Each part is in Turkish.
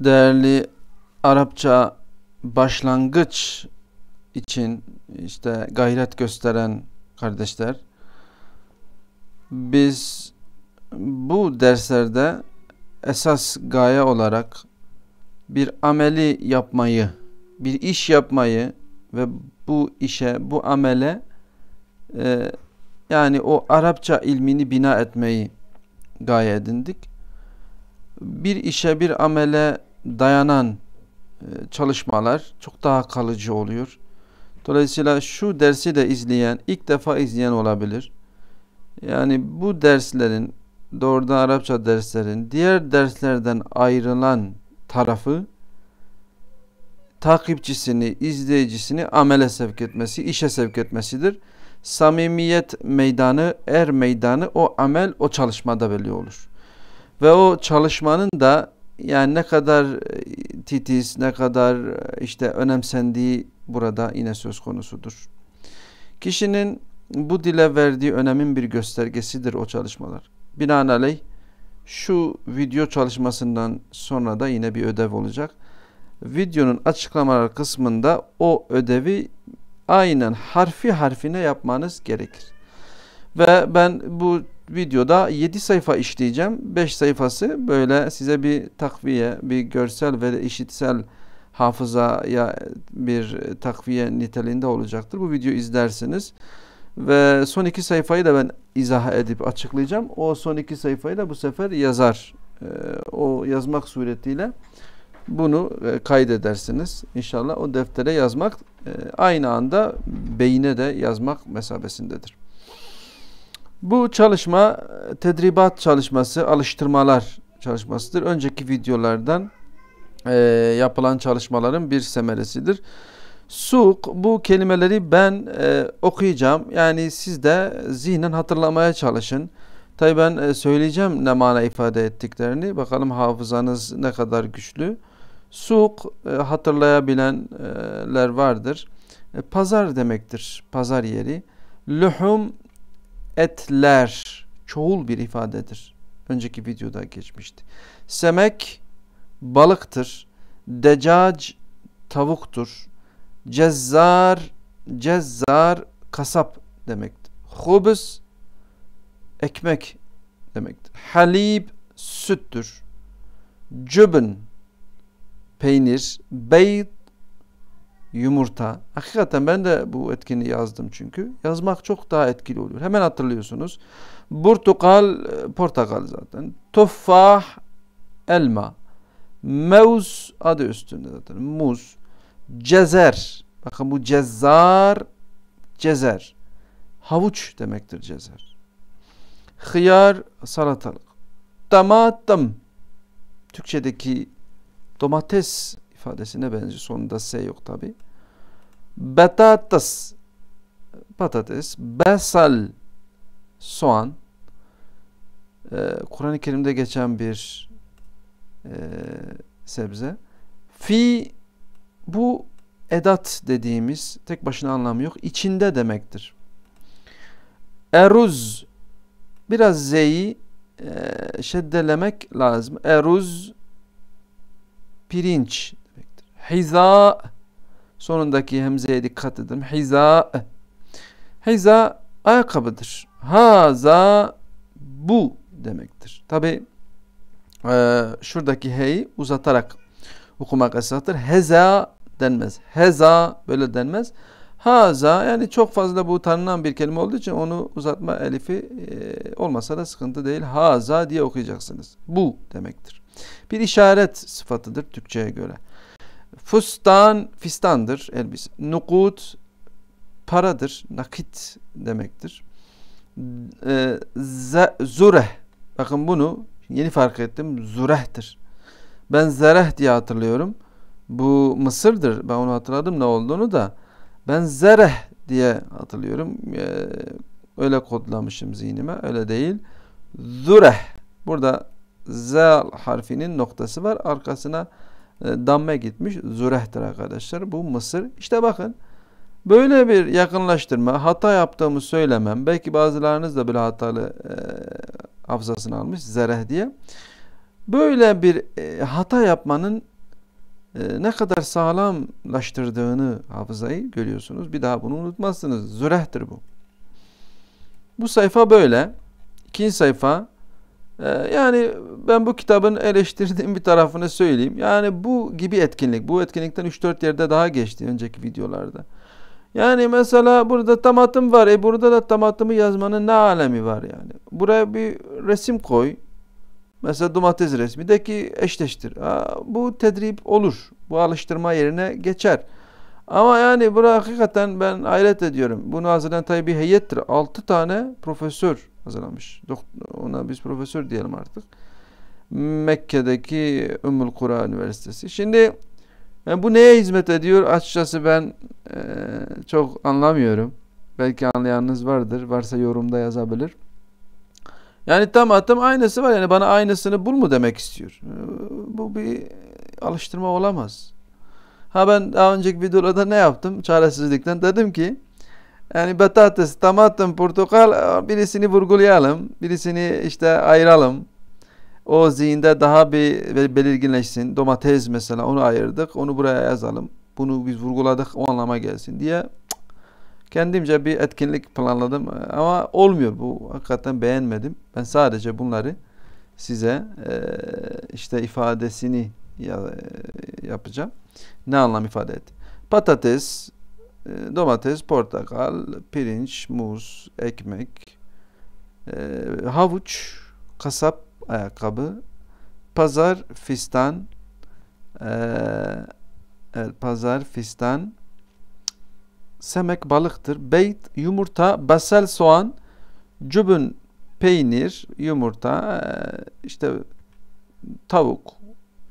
değerli Arapça başlangıç için işte gayret gösteren kardeşler biz bu derslerde esas gaye olarak bir ameli yapmayı, bir iş yapmayı ve bu işe, bu amele e, yani o Arapça ilmini bina etmeyi gaye edindik. Bir işe, bir amele dayanan e, çalışmalar çok daha kalıcı oluyor. Dolayısıyla şu dersi de izleyen, ilk defa izleyen olabilir. Yani bu derslerin, doğrudan Arapça derslerin diğer derslerden ayrılan tarafı takipçisini, izleyicisini amele sevk etmesi, işe sevk etmesidir. Samimiyet meydanı, er meydanı o amel, o çalışmada belli olur. Ve o çalışmanın da yani ne kadar e, titiz, ne kadar e, işte önemsendiği burada yine söz konusudur. Kişinin bu dile verdiği önemin bir göstergesidir o çalışmalar. Binaenaleyh şu video çalışmasından sonra da yine bir ödev olacak. Videonun açıklamalar kısmında o ödevi aynen harfi harfine yapmanız gerekir. Ve ben bu videoda 7 sayfa işleyeceğim. 5 sayfası böyle size bir takviye, bir görsel ve işitsel hafızaya bir takviye niteliğinde olacaktır. Bu video izlersiniz. Ve son iki sayfayı da ben izah edip açıklayacağım. O son iki sayfayı da bu sefer yazar. E, o yazmak suretiyle bunu e, kaydedersiniz. İnşallah o deftere yazmak e, aynı anda beyine de yazmak mesabesindedir. Bu çalışma e, tedribat çalışması, alıştırmalar çalışmasıdır. Önceki videolardan e, yapılan çalışmaların bir semeresidir. Suk bu kelimeleri ben e, okuyacağım. Yani siz de zihnen hatırlamaya çalışın. Tabi ben e, söyleyeceğim ne mana ifade ettiklerini. Bakalım hafızanız ne kadar güçlü. Suk e, hatırlayabilenler vardır. E, pazar demektir. Pazar yeri. Luhum etler çoğul bir ifadedir. Önceki videoda geçmişti. Semek balıktır. Decac tavuktur. Cezzar cezzar kasap demektir. Hubus ekmek demektir. Halib süttür. Cübün peynir, beyt yumurta. Hakikaten ben de bu etkini yazdım çünkü. Yazmak çok daha etkili oluyor. Hemen hatırlıyorsunuz. Portakal, e, portakal zaten. Tuffah, elma. Meuz, adı üstünde zaten. Muz. Cezer. Bakın bu cezar, cezer. Havuç demektir cezer. Hıyar, salatalık. Tamatam. Türkçedeki domates ifadesine benziyor. Sonunda S yok tabi batatas patates, besal soğan e, Kur'an-ı Kerim'de geçen bir e, sebze. Fi bu edat dediğimiz tek başına anlamı yok. İçinde demektir. Eruz biraz zeyi e, şeddelemek lazım. Eruz pirinç demektir. Hiza Sonundaki hemzeye dikkat edin. Hiza. E. Hiza ayakkabıdır. Haza bu demektir. Tabi e, şuradaki hey uzatarak okumak esastır. Heza denmez. Heza böyle denmez. Haza yani çok fazla bu tanınan bir kelime olduğu için onu uzatma elifi e, olmasa da sıkıntı değil. Haza diye okuyacaksınız. Bu demektir. Bir işaret sıfatıdır Türkçe'ye göre. Fustan fistandır elbise. Nukut paradır, nakit demektir. E, zureh bakın bunu yeni fark ettim. Zureh'tir. Ben zereh diye hatırlıyorum. Bu Mısır'dır. Ben onu hatırladım ne olduğunu da. Ben zereh diye hatırlıyorum. E, öyle kodlamışım zihnime. Öyle değil. Zureh. Burada z harfinin noktası var. Arkasına e, damme gitmiş. Züreh'tir arkadaşlar. Bu Mısır. İşte bakın. Böyle bir yakınlaştırma, hata yaptığımı söylemem. Belki bazılarınız da böyle hatalı e, hafızasını almış. Zereh diye. Böyle bir e, hata yapmanın e, ne kadar sağlamlaştırdığını hafızayı görüyorsunuz. Bir daha bunu unutmazsınız. Züreh'tir bu. Bu sayfa böyle. İkinci sayfa ee, yani ben bu kitabın eleştirdiğim bir tarafını söyleyeyim. Yani bu gibi etkinlik, bu etkinlikten 3-4 yerde daha geçti önceki videolarda. Yani mesela burada tamatım var. E burada da tamatımı yazmanın ne alemi var yani? Buraya bir resim koy. Mesela domates resmi de ki eşleştir. Ha, bu tedrib olur. Bu alıştırma yerine geçer. Ama yani bura hakikaten ben hayret ediyorum. Bunu hazırlayan tabi bir heyettir. 6 tane profesör hazırlamış. Ona biz profesör diyelim artık. Mekke'deki Ümmül Kura Üniversitesi. Şimdi yani e, bu neye hizmet ediyor? Açıkçası ben e, çok anlamıyorum. Belki anlayanınız vardır. Varsa yorumda yazabilir. Yani tam attım aynısı var. Yani bana aynısını bul mu demek istiyor. E, bu bir alıştırma olamaz. Ha ben daha önceki videoda ne yaptım? Çaresizlikten dedim ki yani patates, tamatım, portakal e, birisini vurgulayalım. Birisini işte ayıralım. O zihinde daha bir belirginleşsin. Domates mesela onu ayırdık. Onu buraya yazalım. Bunu biz vurguladık o anlama gelsin diye kendimce bir etkinlik planladım e, ama olmuyor bu hakikaten beğenmedim. Ben sadece bunları size e, işte ifadesini yapacağım. Ne anlam ifade etti? Patates, e, domates, portakal, pirinç, muz, ekmek, e, havuç, kasap ayakkabı, pazar, fistan, e, pazar, fistan, semek balıktır, beyt, yumurta, basel soğan, cübün, peynir, yumurta, işte tavuk,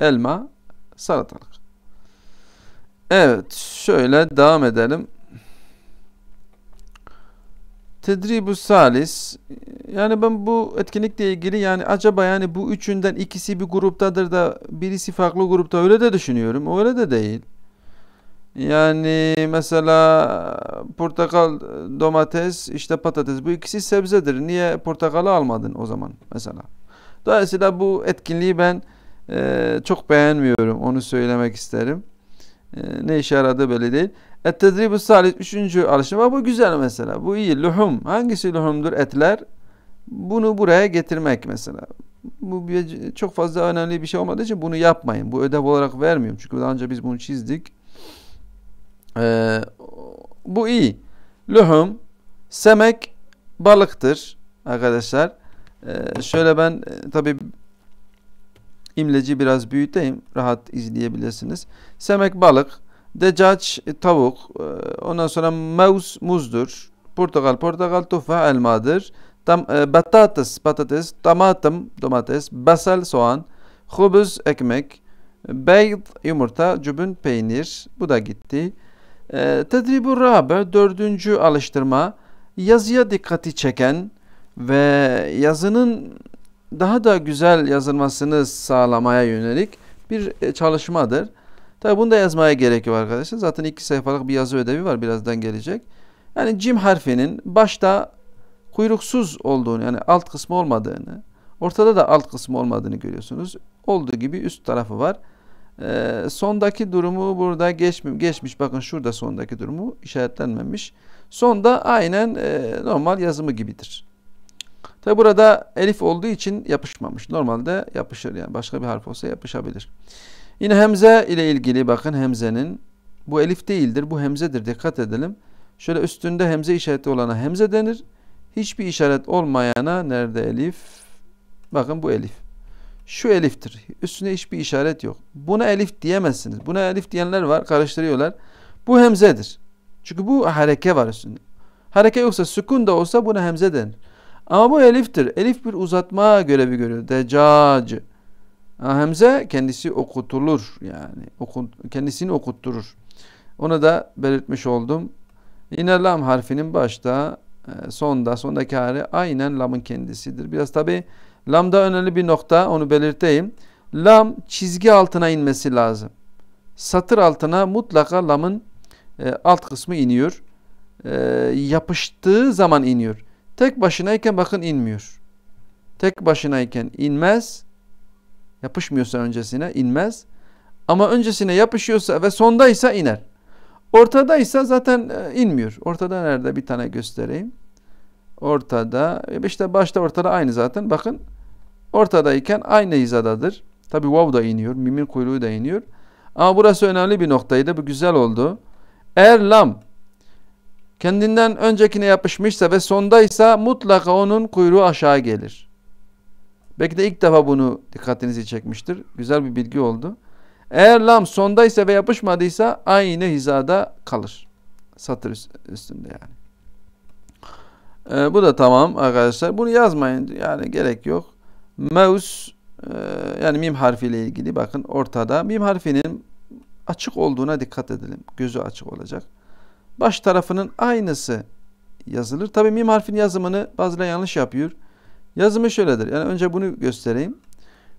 elma, salatalık. Evet şöyle devam edelim. Tedribu salis yani ben bu etkinlikle ilgili yani acaba yani bu üçünden ikisi bir gruptadır da birisi farklı grupta öyle de düşünüyorum. Öyle de değil. Yani mesela portakal, domates, işte patates bu ikisi sebzedir. Niye portakalı almadın o zaman mesela? Dolayısıyla bu etkinliği ben e, çok beğenmiyorum. Onu söylemek isterim. Ee, ne işe yaradığı belli değil. Et-tedribu salis üçüncü alıştırma bu güzel mesela. Bu iyi. Luhum. Hangisi luhumdur? Etler. Bunu buraya getirmek mesela. Bu bir, çok fazla önemli bir şey olmadığı için bunu yapmayın. Bu ödev olarak vermiyorum. Çünkü daha önce biz bunu çizdik. Ee, bu iyi. Luhum. Semek balıktır arkadaşlar. Ee, şöyle ben e, tabii İmleci biraz büyüteyim. Rahat izleyebilirsiniz. Semek balık. Decaç e, tavuk. E, ondan sonra mevz muzdur. Portakal portakal tufa elmadır. Tam, e, batates patates. Tamatım domates. Basal soğan. Hubuz ekmek. Beyt yumurta. Cübün peynir. Bu da gitti. E, Tedribur rabe dördüncü alıştırma. Yazıya dikkati çeken ve yazının daha da güzel yazılmasını sağlamaya yönelik bir e, çalışmadır. Tabi bunu da yazmaya gerek yok arkadaşlar. Zaten iki sayfalık bir yazı ödevi var birazdan gelecek. Yani cim harfinin başta kuyruksuz olduğunu yani alt kısmı olmadığını ortada da alt kısmı olmadığını görüyorsunuz. Olduğu gibi üst tarafı var. Ee, sondaki durumu burada geçmiş, geçmiş. Bakın şurada sondaki durumu işaretlenmemiş. Sonda aynen e, normal yazımı gibidir. Tabi burada elif olduğu için yapışmamış. Normalde yapışır yani başka bir harf olsa yapışabilir. Yine hemze ile ilgili bakın hemzenin bu elif değildir bu hemzedir dikkat edelim. Şöyle üstünde hemze işareti olana hemze denir. Hiçbir işaret olmayana nerede elif? Bakın bu elif. Şu eliftir. Üstüne hiçbir işaret yok. Buna elif diyemezsiniz. Buna elif diyenler var karıştırıyorlar. Bu hemzedir. Çünkü bu hareke var üstünde. Hareke yoksa sükun da olsa buna hemze denir. Ama bu eliftir. Elif bir uzatma görevi görüyor. Decacı. Hemze kendisi okutulur yani. Okut, kendisini okutturur. Onu da belirtmiş oldum. Yine lam harfinin başta e, sonda sondaki harfi aynen lamın kendisidir. Biraz tabi lamda önemli bir nokta onu belirteyim. Lam çizgi altına inmesi lazım. Satır altına mutlaka lamın e, alt kısmı iniyor. E, yapıştığı zaman iniyor. Tek başınayken bakın inmiyor. Tek başınayken inmez. Yapışmıyorsa öncesine inmez. Ama öncesine yapışıyorsa ve sondaysa iner. Ortadaysa zaten e, inmiyor. Ortada nerede bir tane göstereyim. Ortada e, işte başta ortada aynı zaten bakın. Ortadayken aynı hizadadır. Tabi vav da iniyor. Mimin kuyruğu da iniyor. Ama burası önemli bir noktaydı. Bu güzel oldu. Eğer lam kendinden öncekine yapışmışsa ve sondaysa mutlaka onun kuyruğu aşağı gelir. Belki de ilk defa bunu dikkatinizi çekmiştir. Güzel bir bilgi oldu. Eğer lam sondaysa ve yapışmadıysa aynı hizada kalır. Satır üstünde yani. Ee, bu da tamam arkadaşlar. Bunu yazmayın. Yani gerek yok. Meus e, yani mim harfiyle ilgili bakın ortada. Mim harfinin açık olduğuna dikkat edelim. Gözü açık olacak baş tarafının aynısı yazılır. Tabi mim harfin yazımını bazıları yanlış yapıyor. Yazımı şöyledir. Yani önce bunu göstereyim.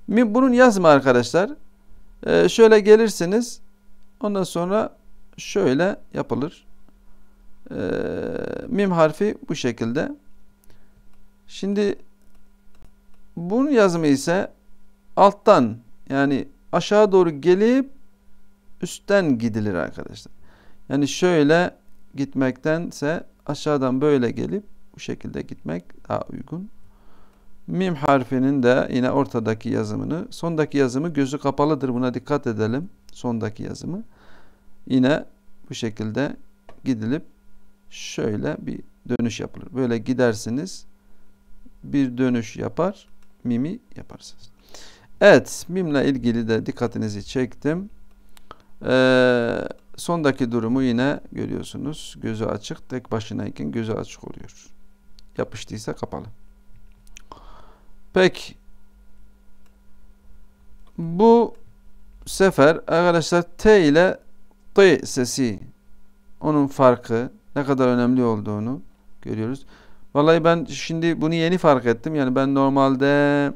Mim, bunun yazımı arkadaşlar ee, şöyle gelirsiniz. Ondan sonra şöyle yapılır. Ee, mim harfi bu şekilde. Şimdi bunun yazımı ise alttan yani aşağı doğru gelip üstten gidilir arkadaşlar. Yani şöyle gitmektense aşağıdan böyle gelip bu şekilde gitmek daha uygun. Mim harfinin de yine ortadaki yazımını, sondaki yazımı gözü kapalıdır buna dikkat edelim. Sondaki yazımı yine bu şekilde gidilip şöyle bir dönüş yapılır. Böyle gidersiniz bir dönüş yapar mimi yaparsınız. Evet mimle ilgili de dikkatinizi çektim. Ee, sondaki durumu yine görüyorsunuz. Gözü açık, tek başınayken gözü açık oluyor. Yapıştıysa kapalı. Peki. Bu sefer arkadaşlar T ile T sesi onun farkı ne kadar önemli olduğunu görüyoruz. Vallahi ben şimdi bunu yeni fark ettim. Yani ben normalde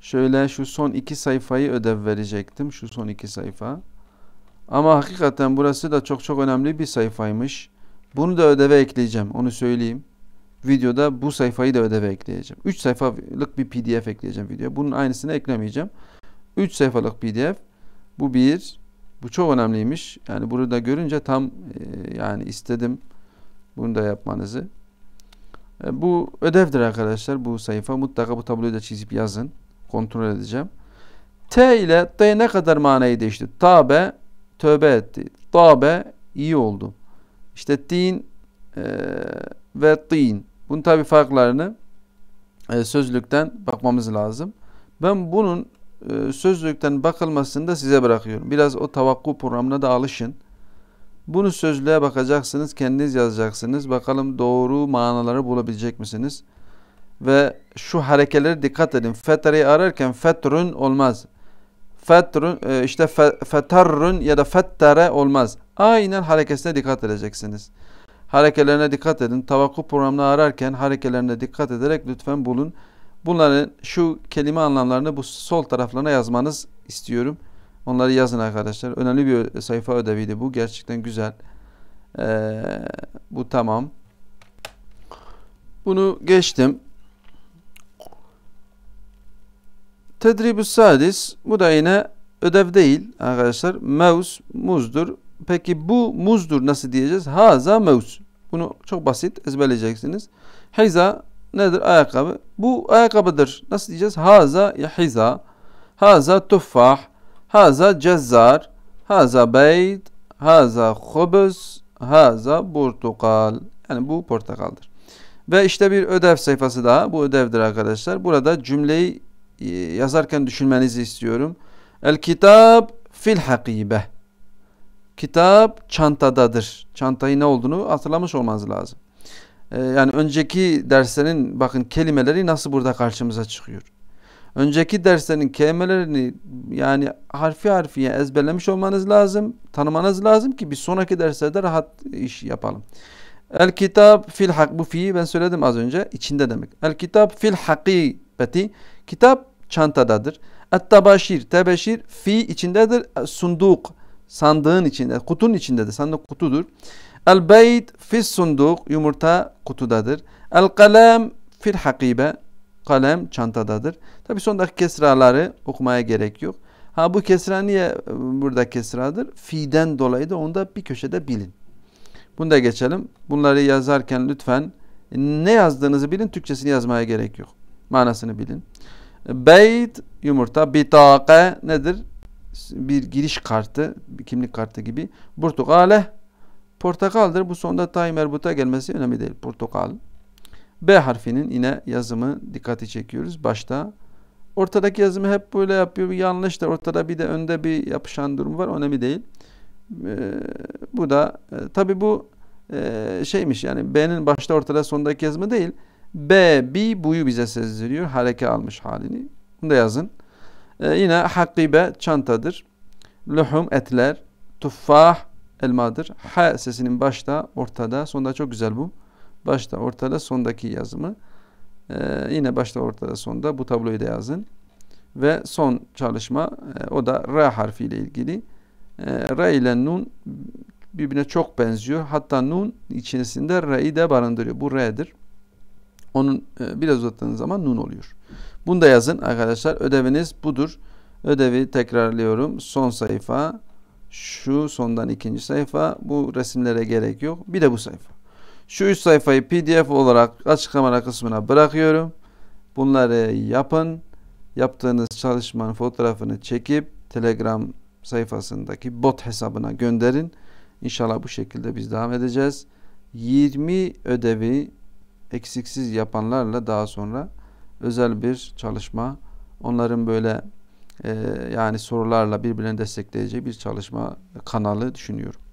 şöyle şu son iki sayfayı ödev verecektim. Şu son iki sayfa. Ama hakikaten burası da çok çok önemli bir sayfaymış. Bunu da ödeve ekleyeceğim. Onu söyleyeyim. Videoda bu sayfayı da ödeve ekleyeceğim. 3 sayfalık bir pdf ekleyeceğim videoya. Bunun aynısını eklemeyeceğim. 3 sayfalık pdf. Bu bir. Bu çok önemliymiş. Yani bunu görünce tam e, yani istedim bunu da yapmanızı. E, bu ödevdir arkadaşlar bu sayfa. Mutlaka bu tabloyu da çizip yazın. Kontrol edeceğim. T ile T ne kadar manayı değişti? Tabe tövbe etti. Tabe iyi oldu. İşte din e, ve din. Bunun tabi farklarını e, sözlükten bakmamız lazım. Ben bunun e, sözlükten bakılmasını da size bırakıyorum. Biraz o tavakku programına da alışın. Bunu sözlüğe bakacaksınız, kendiniz yazacaksınız. Bakalım doğru manaları bulabilecek misiniz? Ve şu harekelere dikkat edin. Fetreyi ararken fetrün olmaz fetrun e, işte fe, fetarrun ya da fettere olmaz. Aynen hareketine dikkat edeceksiniz. Harekelerine dikkat edin. Tavakkuf programını ararken harekelerine dikkat ederek lütfen bulun. Bunların şu kelime anlamlarını bu sol taraflarına yazmanız istiyorum. Onları yazın arkadaşlar. Önemli bir sayfa ödeviydi bu. Gerçekten güzel. Ee, bu tamam. Bunu geçtim. Tedribü sadis bu da yine ödev değil arkadaşlar. Mevs muzdur. Peki bu muzdur nasıl diyeceğiz? Haza mevs. Bunu çok basit ezberleyeceksiniz. Hiza nedir? Ayakkabı. Bu ayakkabıdır. Nasıl diyeceğiz? Haza ya hiza. Haza tuffah. Haza cezzar. Haza beyt. Haza hubus. Haza portakal. Yani bu portakaldır. Ve işte bir ödev sayfası daha. Bu ödevdir arkadaşlar. Burada cümleyi e, yazarken düşünmenizi istiyorum. El kitab fil hakibe. Kitap çantadadır. Çantayı ne olduğunu hatırlamış olmanız lazım. Ee, yani önceki derslerin bakın kelimeleri nasıl burada karşımıza çıkıyor. Önceki derslerin kelimelerini yani harfi harfiye ezberlemiş olmanız lazım. Tanımanız lazım ki bir sonraki derslerde rahat iş yapalım. El kitap fil hak bu fi ben söyledim az önce içinde demek. El kitap fil hakibeti Kitap çantadadır. Et-tebeşir, fi içindedir. Sunduk, sandığın içinde, kutunun içindedir. Sandık kutudur. El-beyt fi sunduk, yumurta kutudadır. El-kalem fil hakibe, kalem çantadadır. Tabi sondaki kesraları okumaya gerek yok. Ha bu kesra niye e, burada kesradır? Fi'den dolayı da onu da bir köşede bilin. Bunu da geçelim. Bunları yazarken lütfen ne yazdığınızı bilin. Türkçesini yazmaya gerek yok. Manasını bilin. Beyt yumurta. Bitake nedir? Bir giriş kartı, bir kimlik kartı gibi. Portukale portakaldır. Bu sonda timer buta gelmesi önemli değil. Portakal. B harfinin yine yazımı dikkati çekiyoruz. Başta ortadaki yazımı hep böyle yapıyor. yanlış da Ortada bir de önde bir yapışan durum var. Önemli değil. Ee, bu da e, tabi bu e, şeymiş yani B'nin başta ortada sondaki yazımı değil. B, B buyu bize sezdiriyor. Hareke almış halini. Bunu da yazın. Ee, yine hakibe çantadır. Luhum etler. Tuffah elmadır. H sesinin başta, ortada, sonda çok güzel bu. Başta, ortada, sondaki yazımı. Ee, yine başta, ortada, sonda bu tabloyu da yazın. Ve son çalışma e, o da R harfiyle ilgili. E, R ile Nun birbirine çok benziyor. Hatta Nun içerisinde R'yi de barındırıyor. Bu R'dir. Onun e, biraz uzattığınız zaman nun oluyor. Bunu da yazın arkadaşlar. Ödeviniz budur. Ödevi tekrarlıyorum. Son sayfa. Şu sondan ikinci sayfa. Bu resimlere gerek yok. Bir de bu sayfa. Şu üç sayfayı pdf olarak açıklamalar kısmına bırakıyorum. Bunları yapın. Yaptığınız çalışmanın fotoğrafını çekip Telegram sayfasındaki bot hesabına gönderin. İnşallah bu şekilde biz devam edeceğiz. 20 ödevi eksiksiz yapanlarla daha sonra özel bir çalışma onların böyle e, yani sorularla birbirini destekleyeceği bir çalışma kanalı düşünüyorum.